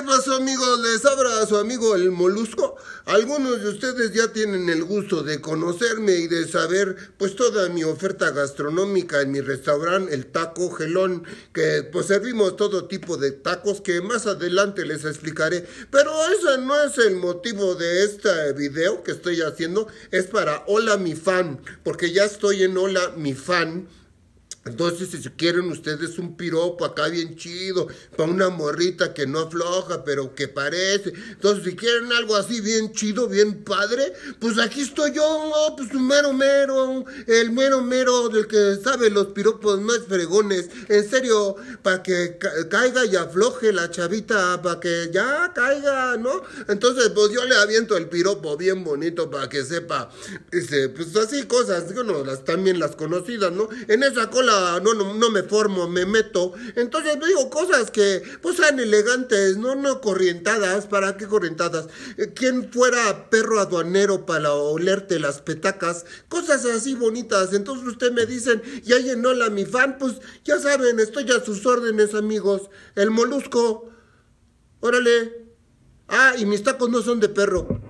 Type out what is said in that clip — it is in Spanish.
¿Qué pasó amigos? Les a su amigo el molusco. Algunos de ustedes ya tienen el gusto de conocerme y de saber pues toda mi oferta gastronómica en mi restaurante El Taco Gelón, que pues servimos todo tipo de tacos que más adelante les explicaré. Pero ese no es el motivo de este video que estoy haciendo, es para Hola mi fan, porque ya estoy en Hola mi fan entonces, si quieren ustedes un piropo acá bien chido, para una morrita que no afloja, pero que parece. Entonces, si quieren algo así bien chido, bien padre, pues aquí estoy yo, pues un mero mero, el mero mero del que sabe los piropos más fregones. En serio, para que caiga y afloje la chavita, para que ya caiga, ¿no? Entonces, pues yo le aviento el piropo bien bonito para que sepa. pues así cosas, bueno, las, también las conocidas, ¿no? En esa cola no, no, no me formo, me meto. Entonces digo cosas que pues sean elegantes, no, no corrientadas. ¿Para qué corrientadas? Eh, ¿Quién fuera perro aduanero para olerte las petacas? Cosas así bonitas. Entonces usted me dicen, ya llenó la mi fan, pues ya saben, estoy a sus órdenes, amigos. El molusco. Órale. Ah, y mis tacos no son de perro.